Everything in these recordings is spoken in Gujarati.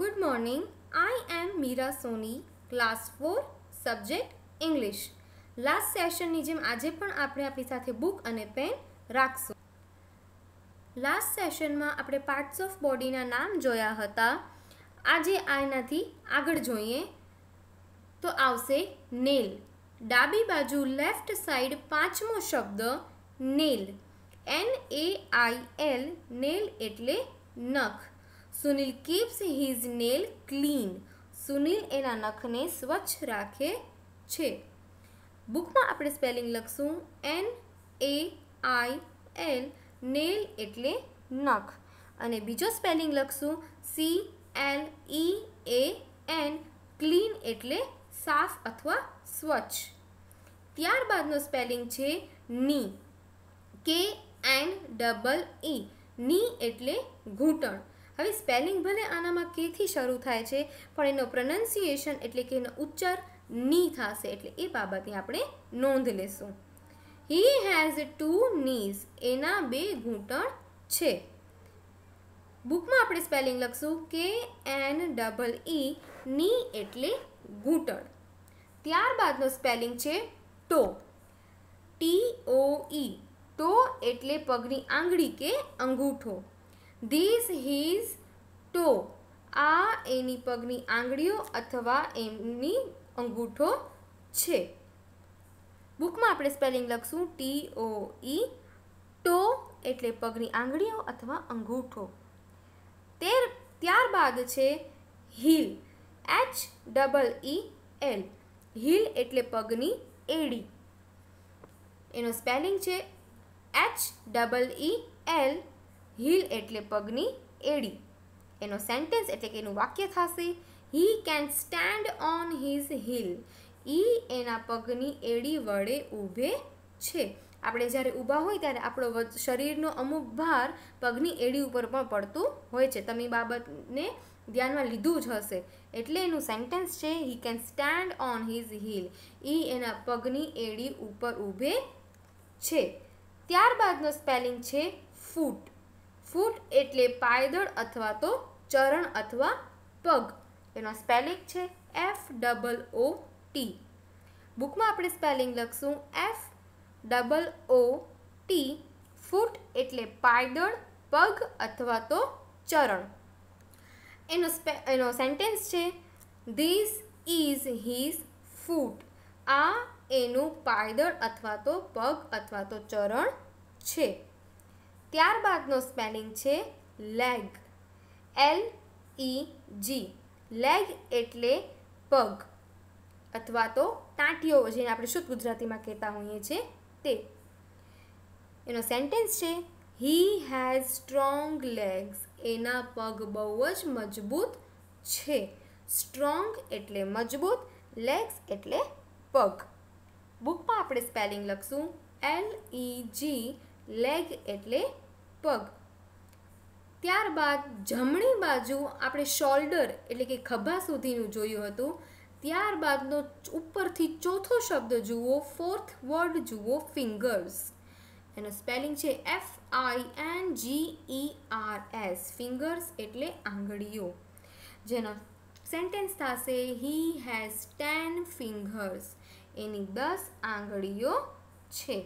good morning I am Meera Soni class four subject English last સેશનની જેમ આજે પણ આપણે આપણી સાથે બુક અને પેન રાખશું લાસ્ટ સેશનમાં આપણે પાર્ટ્સ ઓફ બોડીના નામ જોયા હતા આજે આનાથી આગળ જોઈએ તો આવશે નેલ ડાબી બાજુ લેફ્ટ સાઈડ પાંચમો શબ્દ nail N A I L nail એટલે નખ Sunil keeps his nail clean Sunil એના નખને સ્વચ્છ રાખે છે બુકમાં આપણે સ્પેલિંગ લખશું N A I L nail એટલે નખ અને બીજો સ્પેલિંગ લખશું C L E A N clean એટલે સાફ અથવા સ્વચ્છ ત્યારબાદનો સ્પેલિંગ છે ની કે એન ડબલ ઈ ની એટલે ઘૂંટણ હવે સ્પેલિંગ ભલે આનામાં કેથી શરૂ થાય છે પણ એનો પ્રનન્સિએશન એટલે કે એનો ઉચ્ચાર ની થશે એટલે એ બાબતની આપણે નોંધ લેશું હી હેઝ ટુ નીઝ એના બે ઘૂંટણ છે બુકમાં આપણે સ્પેલિંગ લખશું કે એન ડબલ ઈ ની એટલે ઘૂંટણ ત્યારબાદનો સ્પેલિંગ છે ટો ટી ઓ ઈ ટો એટલે પગની આંગળી કે અંગૂઠો ધીસ હિઝ ટો આ એની પગની આંગળીઓ અથવા એમની અંગૂઠો છે બુકમાં આપણે સ્પેલિંગ લખશું ટી ઓ ઈ ટો એટલે પગની આંગળીઓ અથવા અંગૂઠો તેર ત્યારબાદ છે heel H double E L heel એટલે પગની એડી એનો સ્પેલિંગ છે H double E L heel એટલે પગની એડી એનો સેન્ટેન્સ એટલે કે એનું વાક્ય થશે he can stand on his heel ઈ એના પગની એડી વડે ઊભે છે આપણે જ્યારે ઊભા હોય ત્યારે આપણો શરીરનો અમુક ભાર પગની એડી ઉપર પણ પડતું હોય છે તમે બાબતને ધ્યાનમાં લીધું જ હશે એટલે એનું સેન્ટેન્સ છે he can stand on his heel ઈ એના પગની એડી ઉપર ઊભે છે ત્યારબાદનો સ્પેલિંગ છે ફૂટ ફૂટ એટલે પાયદળ અથવા તો ચરણ અથવા પગ એનો સ્પેલિંગ છે એફ ડબલ ઓ ટી બુકમાં આપણે સ્પેલિંગ લખશું F double O T foot એટલે પાયદળ પગ અથવા તો ચરણ એનો સ્પે એનો સેન્ટેન્સ છે ધીસ ઇઝ હિઝ ફૂટ આ એનું પાયદળ અથવા તો પગ અથવા તો ચરણ છે ત્યારબાદનો સ્પેલિંગ છે leg L E G leg એટલે પગ અથવા તો ટાંટીઓ જેને આપણે શુદ્ધ ગુજરાતીમાં કહેતા હોઈએ છીએ તે એનો સેન્ટેન્સ છે હી હેઝ સ્ટ્રોંગ લેગ્સ એના પગ બહુ જ મજબૂત છે સ્ટ્રોંગ એટલે મજબૂત લેગ્સ એટલે પગ બુકમાં આપણે સ્પેલિંગ લખશું એલ ઈ જી લેગ એટલે પગ ત્યારબાદ જમણી બાજુ આપણે શોલ્ડર એટલે કે ખભા સુધીનું જોયું હતું ત્યારબાદનો ઉપરથી ચોથો શબ્દ જુઓ ફોર્થ વર્ડ જુઓ ફિંગર્સ એનો સ્પેલિંગ છે F I N G E R S fingers એટલે આંગળીઓ જેનો સેન્ટેન્સ થશે હી હેઝ ટેન ફિંગર્સ એની દસ આંગળીઓ છે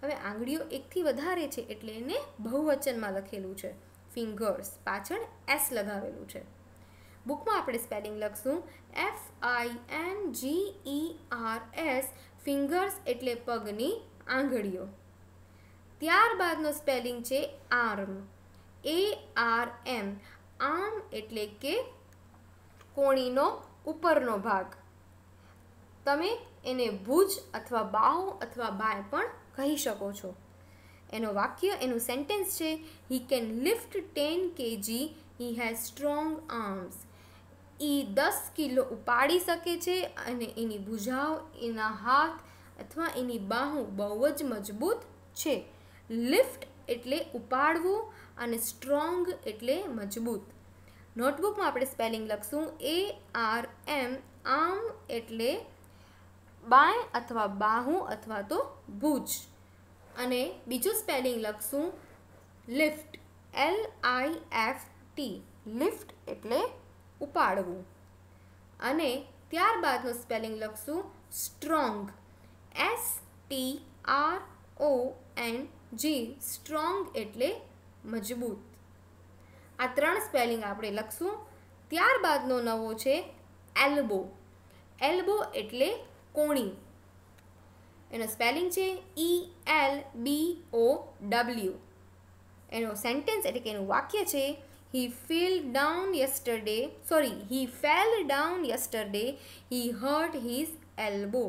હવે આંગળીઓ એકથી વધારે છે એટલે એને બહુવચનમાં લખેલું છે ફિંગર્સ પાછળ એસ લગાવેલું છે બુકમાં આપણે સ્પેલિંગ લખશું F I N G E R S fingers એટલે પગની આંગળીઓ ત્યારબાદનો સ્પેલિંગ છે arm A R M arm એટલે કે કોણીનો ઉપરનો ભાગ તમે એને ભુજ અથવા બાહુ અથવા બાય પણ કહી શકો છો એનો વાક્ય એનું સેન્ટેન્સ છે he can lift ten KG he has strong arms એ દસ કિલો ઉપાડી શકે છે અને એની ભુજાઓ એના હાથ અથવા એની બાહુ બહુ જ મજબૂત છે લિફ્ટ એટલે ઉપાડવું અને સ્ટ્રોંગ એટલે મજબૂત નોટબુકમાં આપણે સ્પેલિંગ લખશું એ આર એમ આમ એટલે બાય અથવા બાહુ અથવા તો ભુજ અને બીજું સ્પેલિંગ લખશું lift L I F T lift એટલે ઉપાડવું અને ત્યારબાદનું સ્પેલિંગ લખશું strong S T R O N G strong એટલે મજબૂત આ ત્રણ સ્પેલિંગ આપણે લખશું ત્યારબાદનો નવો છે એલ્બો એલ્બો એટલે કોણી એનો સ્પેલિંગ છે E L B O W એનો સેન્ટેન્સ એટલે કે એનું વાક્ય છે he feel down yesterday sorry he fell down yesterday he hurt his elbow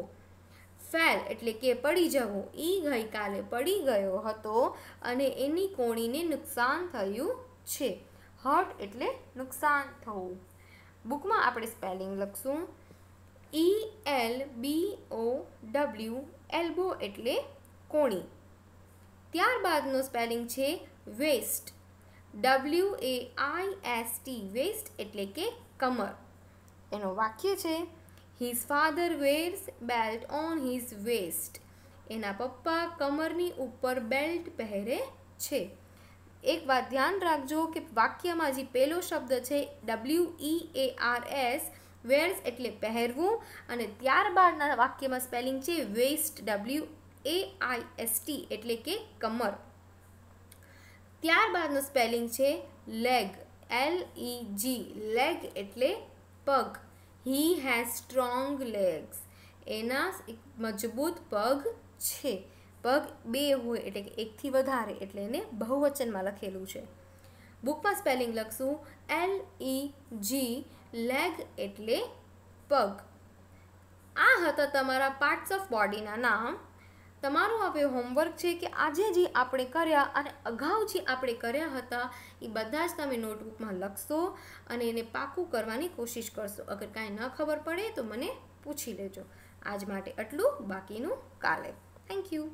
fell એટલે કે પડી જવું એ e ગઈકાલે પડી ગયો હતો અને એની કોણીને નુકસાન થયું છે હર્ટ એટલે નુકસાન થવું બુકમાં આપણે સ્પેલિંગ લખશું E L B O W elbow એટલે કોણી ત્યારબાદનો સ્પેલિંગ છે waist W A I S T waist એટલે કે કમર એનો વાક્ય છે his father wears belt on his waist એના પપ્પા કમરની ઉપર બેલ્ટ પહેરે છે એક વાત ધ્યાન રાખજો કે વાક્યમાં જે પહેલો શબ્દ છે W E A R S wears એટલે પહેરવું અને ત્યારબાદના વાક્યમાં સ્પેલિંગ છે waist W A I S T એટલે કે કમર ત્યારબાદનું સ્પેલિંગ છે leg L E G leg એટલે પગ હી હેઝ સ્ટ્રોંગ લેગ્સ એના એક મજબૂત પગ છે પગ બે હોય એટલે કે એકથી વધારે એટલે એને બહુવચનમાં લખેલું છે બુકમાં સ્પેલિંગ લખશું એલ ઈ જી લેગ એટલે પગ આ હતા તમારા પાર્ટ્સ ઓફ બોડીના નામ તમારું હવે હોમવર્ક છે કે આજે જે આપણે કર્યા અને અગાઉ જે આપણે કર્યા હતા એ બધા જ તમે નોટબુકમાં લખશો અને એને પાકું કરવાની કોશિશ કરશો અગર કાંઈ ન ખબર પડે તો મને પૂછી લેજો આજ માટે આટલું બાકીનું કાલે થેન્ક યુ